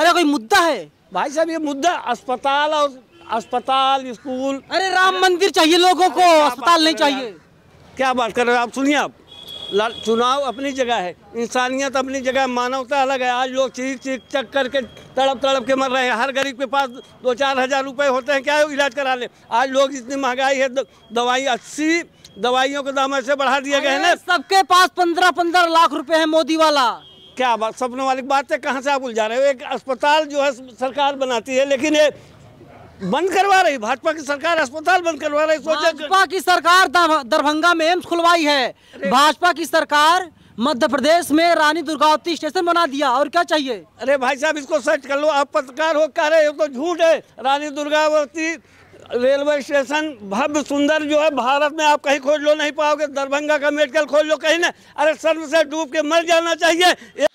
अरे कोई मुद्दा है भाई साहब ये मुद्दा अस्पताल और अस्पताल स्कूल अरे राम मंदिर चाहिए लोगों को अस्पताल नहीं चाहिए क्या बात कर रहे हो आप सुनिए आप चुनाव अपनी जगह है इंसानियत अपनी जगह मानवता अलग है आज लोग चीख चीख चक करके तड़प तड़प के मर रहे हैं हर गरीब के पास दो चार हज़ार रुपये होते हैं क्या इलाज करा ले आज लोग इतनी महंगाई है दवाई अस्सी दवाइयों के दाम ऐसे बढ़ा दिए गए हैं सबके पास पंद्रह पंद्रह लाख रुपए है मोदी वाला क्या बात सपने वाली बात है कहाँ से आप उलझा रहे हो एक अस्पताल जो है सरकार बनाती है लेकिन ये बंद करवा रही भाजपा की सरकार अस्पताल बंद करवा रही सोचा भाजपा की सरकार दरभंगा में एम्स खुलवाई है भाजपा की सरकार मध्य प्रदेश में रानी दुर्गावती स्टेशन बना दिया और क्या चाहिए अरे भाई साहब इसको सर्च कर लो आप पत्रकार हो कह रहे हो तो झूठ है रानी दुर्गावती रेलवे स्टेशन भव्य सुंदर जो है भारत में आप कहीं खोज लो नहीं पाओगे दरभंगा का मेडिकल खोज लो कहीं ना अरे सर्व से डूब के मर जाना चाहिए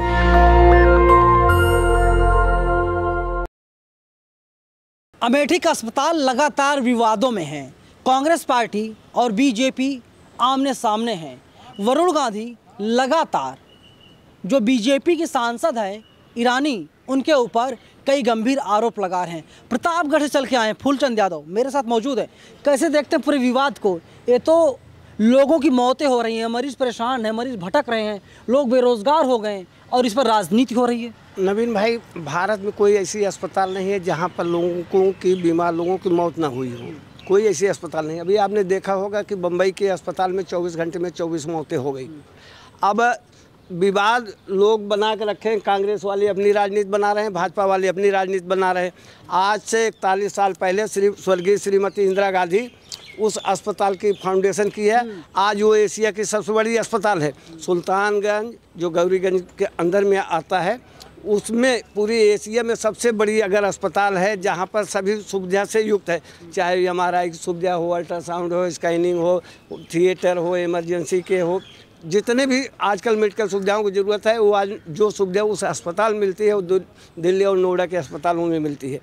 अमेठी का अस्पताल लगातार विवादों में है कांग्रेस पार्टी और बीजेपी आमने सामने हैं वरुण गांधी लगातार जो बीजेपी के सांसद हैं ईरानी उनके ऊपर कई गंभीर आरोप लगा रहे हैं प्रतापगढ़ से चल के आए हैं फूलचंद यादव मेरे साथ मौजूद है कैसे देखते हैं पूरे विवाद को ये तो लोगों की मौतें हो रही हैं मरीज परेशान हैं मरीज भटक रहे हैं लोग बेरोज़गार हो गए और इस पर राजनीति हो रही है नवीन भाई भारत में कोई ऐसी अस्पताल नहीं है जहाँ पर लोगों की बीमार लोगों की मौत ना हुई हो कोई ऐसी अस्पताल नहीं अभी आपने देखा होगा कि बम्बई के अस्पताल में 24 घंटे में 24 मौतें हो गई अब विवाद लोग बना के रखे हैं कांग्रेस वाले अपनी राजनीति बना रहे हैं भाजपा वाले अपनी राजनीति बना रहे हैं आज से इकतालीस साल पहले श्री स्वर्गीय श्रीमती इंदिरा गांधी उस अस्पताल की फाउंडेशन की है आज वो एशिया की सबसे बड़ी अस्पताल है सुल्तानगंज जो गौरीगंज के अंदर में आता है उसमें पूरी एशिया में सबसे बड़ी अगर अस्पताल है जहाँ पर सभी सुविधा से युक्त है चाहे एम की सुविधा हो अल्ट्रासाउंड हो स्कैनिंग हो थिएटर हो इमरजेंसी के हो जितने भी आजकल मेडिकल सुविधाओं की ज़रूरत है वो आज जो सुविधा उस अस्पताल मिलती है वो दिल्ली और नोएडा के अस्पतालों में मिलती है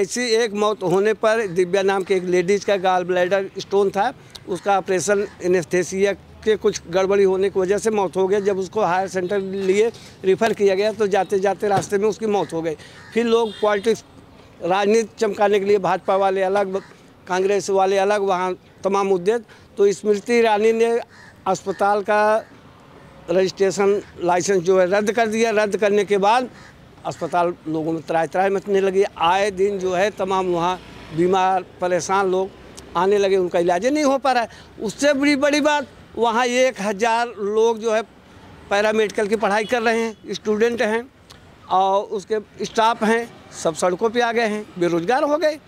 ऐसी एक मौत होने पर दिव्या नाम के एक लेडीज़ का गाल ब्लैडर स्टोन था उसका ऑपरेशन एनेस्थेसिया के कुछ गड़बड़ी होने की वजह से मौत हो गई जब उसको हायर सेंटर लिए रिफ़र किया गया तो जाते जाते रास्ते में उसकी मौत हो गई फिर लोग पॉलिटिक्स राजनीति चमकाने के लिए भाजपा वाले अलग कांग्रेस वाले अलग वहाँ तमाम मुद्दे तो स्मृति ईरानी ने अस्पताल का रजिस्ट्रेशन लाइसेंस जो है रद्द कर दिया रद्द करने के बाद अस्पताल लोगों में तराय तराय मचने लगी आए दिन जो है तमाम वहाँ बीमार परेशान लोग आने लगे उनका इलाज नहीं हो पा रहा है उससे बड़ी बड़ी बात वहाँ एक हज़ार लोग जो है पैरामेडिकल की पढ़ाई कर रहे हैं स्टूडेंट हैं और उसके स्टाफ हैं सब सड़कों पे आ गए हैं बेरोज़गार हो गए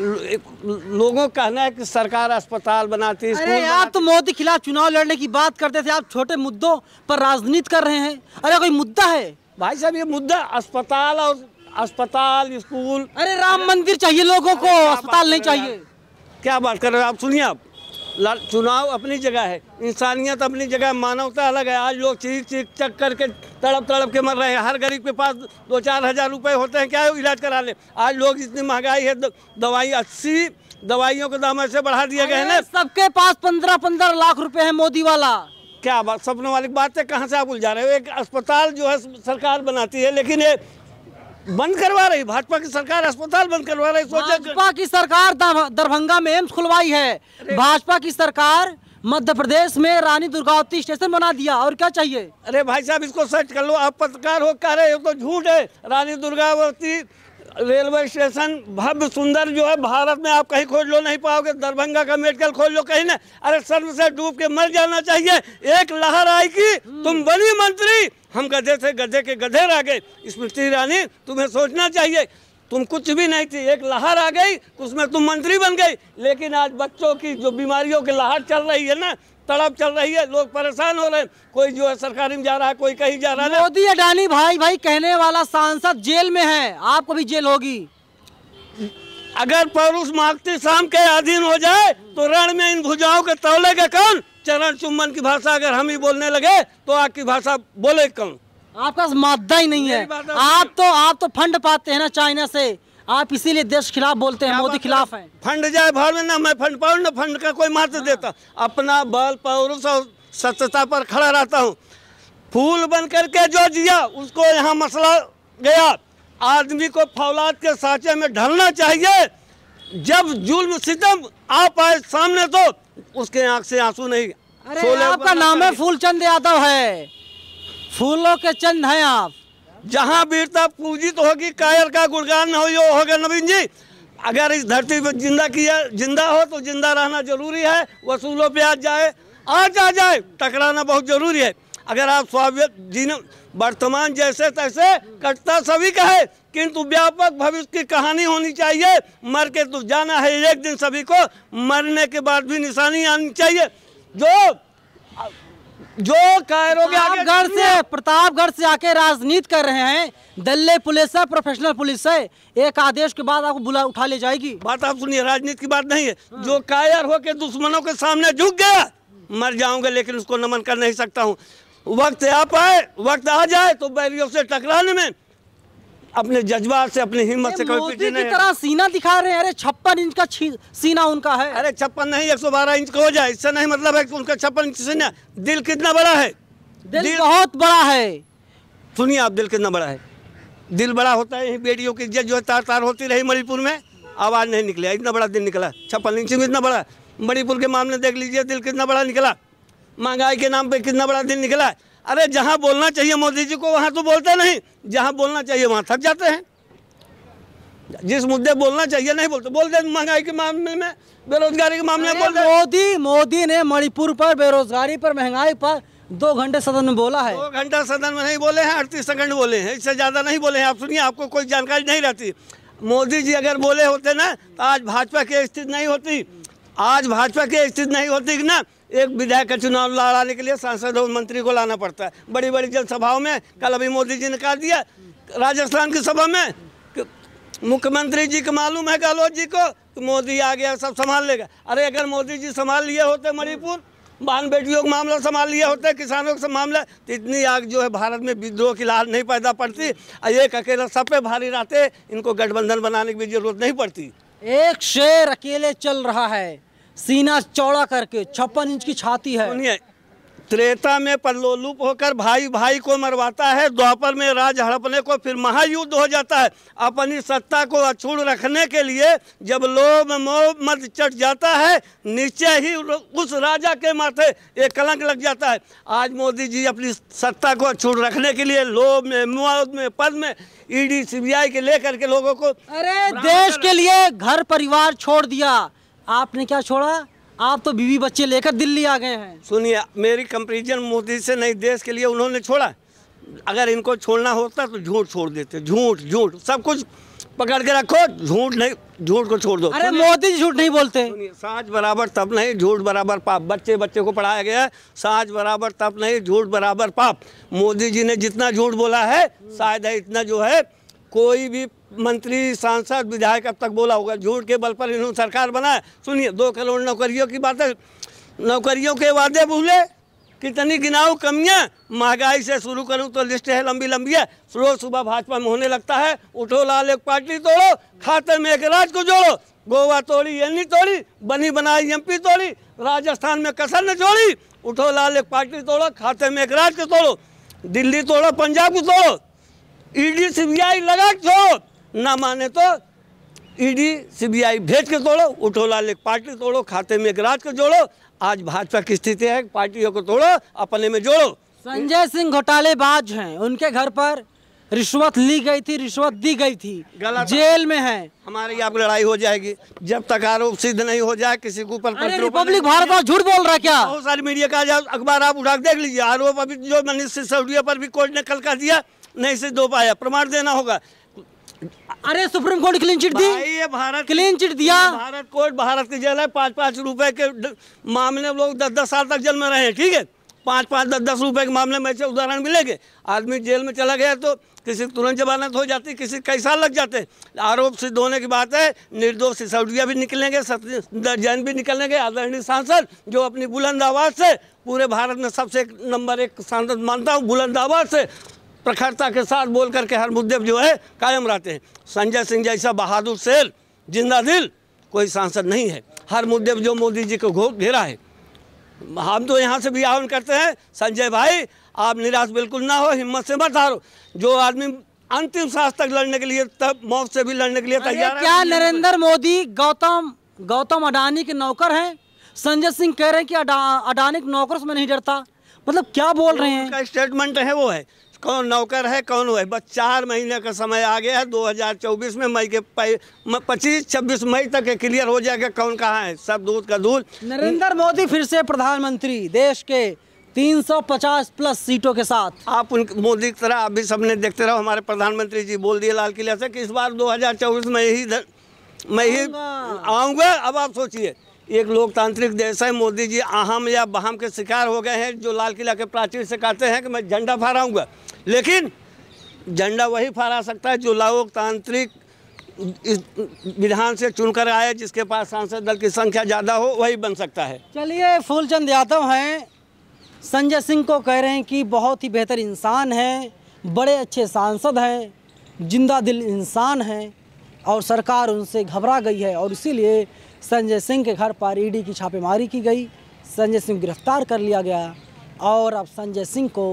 लोगों कहना है कि सरकार अस्पताल बनाती है अरे आप तो मोदी खिलाफ चुनाव लड़ने की बात करते थे आप छोटे मुद्दों पर राजनीति कर रहे हैं अरे कोई मुद्दा है भाई साहब ये मुद्दा अस्पताल और अस्पताल स्कूल अरे राम मंदिर चाहिए लोगों को अस्पताल नहीं चाहिए क्या बात कर रहे हैं आप सुनिए आप चुनाव अपनी जगह है इंसानियत अपनी जगह है मानवता अलग है आज लोग चीख चीख चक करके तड़प तड़प के मर रहे हैं हर गरीब के पास दो चार हज़ार रुपये होते हैं क्या इलाज करा ले आज लोग इतनी महंगाई है दवाई अस्सी दवाइयों के दाम ऐसे बढ़ा दिए गए हैं ना सबके पास पंद्रह पंद्रह लाख रुपये है मोदी वाला क्या बात सपनों वाली बात है कहाँ से आप उलझा रहे हो एक अस्पताल जो है सरकार बनाती है लेकिन बंद करवा रही भाजपा की सरकार अस्पताल बंद करवा रही भाजपा की सरकार दरभंगा में एम्स खुलवाई है भाजपा की सरकार मध्य प्रदेश में रानी दुर्गावती स्टेशन बना दिया और क्या चाहिए अरे भाई साहब इसको सर्च कर लो आप पत्रकार हो कह रहे हो तो झूठ है रानी दुर्गावती रेलवे स्टेशन भव्य सुंदर जो है भारत में आप कहीं खोज लो नहीं पाओगे दरभंगा का मेडिकल खोज लो कहीं ना अरे सर्व से डूब के मर जाना चाहिए एक लहर आएगी तुम बनी मंत्री हम गधे से गधे के गधे रह गए स्मृति ईरानी तुम्हें सोचना चाहिए तुम कुछ भी नहीं थी एक लहर आ गई उसमें तुम मंत्री बन गई लेकिन आज बच्चों की जो बीमारियों की लहर चल रही है ना तड़प चल रही है लोग परेशान हो रहे हैं कोई जो है सरकारी में जा रहा है कोई कहीं जा रहा है मोदी अडानी भाई भाई कहने वाला सांसद जेल में है आपको भी जेल होगी अगर पौरुष मांगती शाम के अधीन हो जाए तो रण में इन भुजाओं के के कौन चरण चुम्बन की भाषा अगर हम ही बोलने लगे तो आपकी भाषा बोले कौन आपका मादा ही नहीं है आप तो आप तो फंड पाते हैं ना चाइना से आप इसीलिए देश खिलाफ बोलते हैं मोदी खिलाफ है फंड जाए भर में ना मैं फंड पाऊँ ना फंड का कोई मात्र देता अपना बल पौरुष और सत्यता पर खड़ा रहता हूँ फूल बन करके जो जिया उसको यहाँ मसला गया आदमी को फौलाद के साचे में ढलना चाहिए जब जुल्म सितम आप आए सामने तो उसके आंख से आंसू नहीं अरे आपका नाम है फूलचंद यादव है फूलों के चंद हैं आप जहाँ वीरता पूजित होगी कायर का गुणगान हो यो होगा नवीन जी अगर इस धरती पर जिंदा किया जिंदा हो तो जिंदा रहना जरूरी है वसूलों पे आज जाए आज आ जाए टकराना बहुत जरूरी है अगर आप स्वाभिक जीन वर्तमान जैसे तैसे कटता सभी का है किंतु व्यापक भविष्य की कहानी होनी चाहिए मर के तो जाना है एक दिन सभी को मरने के बाद भी निशानी आनी चाहिए जो जो कह आप घर से प्रतापगढ़ से आके राजनीति कर रहे हैं दिल्ली पुलिस है प्रोफेशनल पुलिस है एक आदेश के बाद आपको बुला उठा ले जाएगी बात आप सुनिए राजनीति की बात नहीं है हाँ। जो कायर होके दुश्मनों के सामने झुक गया मर जाऊंगा लेकिन उसको नमन कर नहीं सकता हूँ वक्त आप आए वक्त आ जाए तो बैरियों से टकराने में अपने जज्बा से अपनी हिम्मत से कभी पीछे नहीं तरह सीना दिखा रहे हैं अरे छप्पन इंच का सीना उनका है अरे छप्पन नहीं एक सौ बारह इंच का हो जाए इससे नहीं मतलब है उनका छप्पन इंच सीना दिल कितना बड़ा है दिल बहुत बड़ा है सुनिए आप दिल कितना बड़ा है दिल बड़ा होता है बेटियों की इज्जत जो है तार तार होती रही मणिपुर में आवाज़ नहीं निकले इतना बड़ा दिल निकला छप्पन इंच में इतना बड़ा मणिपुर के मामले देख लीजिए दिल कितना बड़ा निकला महंगाई के नाम पर कितना बड़ा दिल निकला अरे जहाँ बोलना चाहिए मोदी जी को वहाँ तो बोलते नहीं जहाँ बोलना चाहिए वहाँ थक जाते हैं जिस मुद्दे बोलना चाहिए नहीं बोलते बोलते महंगाई के मामले में बेरोजगारी के मामले में बोलते मोदी मोदी ने मणिपुर पर बेरोजगारी पर महंगाई पर दो घंटे सदन में बोला है दो घंटा सदन में नहीं बोले हैं अड़तीस सेकंड बोले हैं इससे ज़्यादा नहीं बोले हैं आप सुनिए आपको कोई जानकारी नहीं रहती मोदी जी अगर बोले होते ना तो आज भाजपा की स्थिति नहीं होती आज भाजपा की स्थिति नहीं होती ना एक विधायक का चुनाव लड़ाने के लिए सांसद और मंत्री को लाना पड़ता है बड़ी बड़ी जनसभाओं में कल अभी मोदी जी ने कहा दिया राजस्थान की सभा में मुख्यमंत्री जी को मालूम है गहलोत जी को तो मोदी आ गया सब संभाल लेगा अरे अगर मोदी जी संभाल लिए होते मणिपुर बहन बेटियों का मामला संभाल लिया होता है किसानों का मामला तो इतनी आग जो है भारत में विद्रोह की लाल नहीं पैदा पड़ती और एक अकेला सब पे भारी रहते इनको गठबंधन बनाने की भी जरूरत नहीं पड़ती एक शेर अकेले चल रहा है सीना चौड़ा करके छप्पन इंच की छाती है त्रेता में पल्लोलुप होकर भाई भाई को मरवाता है द्वापर में राज हड़पने को फिर महायुद्ध हो जाता है अपनी सत्ता को अछूण रखने के लिए जब लोभ मोह मत चट जाता है निश्चय ही उस राजा के माथे एक कलंक लग जाता है आज मोदी जी अपनी सत्ता को अछूण रखने के लिए लोभ में मोद में पद में ईडी सीबीआई के लेकर के लोगों को अरे देश के लिए घर परिवार छोड़ दिया आपने क्या छोड़ा आप तो बीवी बच्चे लेकर दिल्ली आ गए हैं सुनिए मेरी कंपेरिजन मोदी से नहीं देश के लिए उन्होंने छोड़ा अगर इनको छोड़ना होता तो झूठ छोड़ देते झूठ झूठ सब कुछ पकड़ के रखो झूठ नहीं झूठ को छोड़ दो अरे मोदी जी झूठ नहीं बोलते साँझ बराबर तब नहीं झूठ बराबर पाप बच्चे बच्चे को पढ़ाया गया साँझ बराबर तब नहीं झूठ बराबर पाप मोदी जी ने जितना झूठ बोला है शायद है इतना जो है कोई भी मंत्री सांसद विधायक अब तक बोला होगा झूठ के बल पर इन्होंने सरकार बनाया सुनिए दो करोड़ नौकरियों की बात है नौकरियों के वादे भूले कितनी गिनाऊ कमियाँ महंगाई से शुरू करूँ तो लिस्ट है लंबी लंबी है रोज सुबह भाजपा में होने लगता है उठो लाल एक पार्टी तोड़ो खाते में एक राज को जोड़ो गोवा तोड़ी एनी तोड़ी बनी बनाई एमपी तोड़ी राजस्थान में कसर ने छोड़ी उठो लाल एक पार्टी तोड़ो खाते में एक राज को तोड़ो दिल्ली तोड़ो पंजाब को तोड़ो ईडी सीबीआई लगा छोड़ो ना माने तो ईडी सीबीआई भेज के तोड़ो उठोला लेख पार्टी तोड़ो खाते में एक राज को जोड़ो आज भाजपा की स्थिति है पार्टियों को तोड़ो अपने में जोड़ो संजय सिंह घोटाले बाज हैं उनके घर पर रिश्वत ली गई थी रिश्वत दी गई थी जेल में है हमारी आप लड़ाई हो जाएगी जब तक आरोप सिद्ध नहीं हो जाए किसी के ऊपर रिपब्लिक भारत झूठ बोल रहा है क्या बहुत सारी मीडिया का अखबार आप उठा देख लीजिए आरोप अभी जो मनीष सिसोदिया पर भी कोर्ट ने कल का दिया नहीं सिद्ध हो पाया प्रमाण देना होगा अरे सुप्रीम कोर्ट क्लीन चिट दी ये भारत क्लीन चिट दिया भारत कोर्ट भारत की जेल है पाँच पाँच रुपए के मामले लोग दस दस साल तक जेल में रहे ठीक है पाँच पाँच दस दस रुपए के मामले में ऐसे उदाहरण मिलेंगे आदमी जेल में चला गया तो किसी तुरंत जमानत हो जाती किसी कई साल लग जाते आरोप सिद्ध होने की बात है निर्दोष सिसौदिया भी निकलेंगे सत्य जैन भी निकलेंगे आदरणीय सांसद जो अपनी बुलंद आवाज़ से पूरे भारत में सबसे नंबर एक सांसद मानता हूँ बुलंद आवाज़ से प्रखरता के साथ बोल करके हर मुद्दे जो है कायम रहते हैं संजय सिंह जैसा बहादुर शेर जिंदा दिल कोई सांसद नहीं है हर मुद्दे जो मोदी जी को घेरा है हम तो यहाँ से भी आह्वान करते हैं संजय भाई आप निराश बिल्कुल ना हो हिम्मत से मत हारो जो आदमी अंतिम सांस तक लड़ने के लिए तब मौत से भी लड़ने के लिए तैयार क्या नरेंद्र मोदी गौतम गौतम अडानी के नौकर हैं संजय सिंह कह रहे हैं कि अडा, अडानी के नौकर से मैं नहीं डरता मतलब क्या बोल रहे हैं स्टेटमेंट है वो है कौन नौकर है कौन है बस चार महीने का समय आ गया है 2024 में मई के पच्चीस छब्बीस मई तक क्लियर हो जाएगा कौन कहाँ है सब दूध का दूध नरेंद्र मोदी फिर से प्रधानमंत्री देश के 350 प्लस सीटों के साथ आप उन मोदी की तरह आप भी सबने देखते रहो हमारे प्रधानमंत्री जी बोल दिए लाल किले से कि इस बार 2024 में ही दर, मैं ही आऊँगा अब आप सोचिए एक लोकतांत्रिक देश है मोदी जी अहम या बहम के शिकार हो गए हैं जो लाल किला के प्राचीर से कहते हैं कि मैं झंडा फहराऊंगा लेकिन झंडा वही फहरा सकता है जो लोकतांत्रिक विधान से चुनकर आए जिसके पास सांसद दल की संख्या ज़्यादा हो वही बन सकता है चलिए फूलचंद यादव हैं संजय सिंह को कह रहे हैं कि बहुत ही बेहतर इंसान हैं बड़े अच्छे सांसद हैं जिंदा दिल इंसान हैं और सरकार उनसे घबरा गई है और इसीलिए संजय सिंह के घर पर ईडी की छापेमारी की गई संजय सिंह गिरफ्तार कर लिया गया और अब संजय सिंह को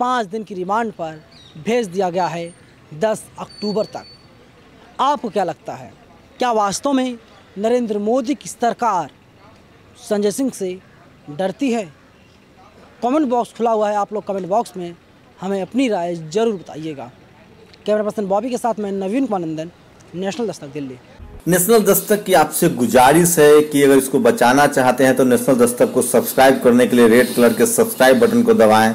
पाँच दिन की रिमांड पर भेज दिया गया है दस अक्टूबर तक आपको क्या लगता है क्या वास्तव में नरेंद्र मोदी की सरकार संजय सिंह से डरती है कमेंट बॉक्स खुला हुआ है आप लोग कमेंट बॉक्स में हमें अपनी राय ज़रूर बताइएगा कैमरा पर्सन बॉबी के साथ मैं नवीन कुमार नंदन नेशनल दस्तक दिल्ली नेशनल दस्तक की आपसे गुजारिश है कि अगर इसको बचाना चाहते हैं तो नेशनल दस्तक को सब्सक्राइब करने के लिए रेड कलर के सब्सक्राइब बटन को दबाएं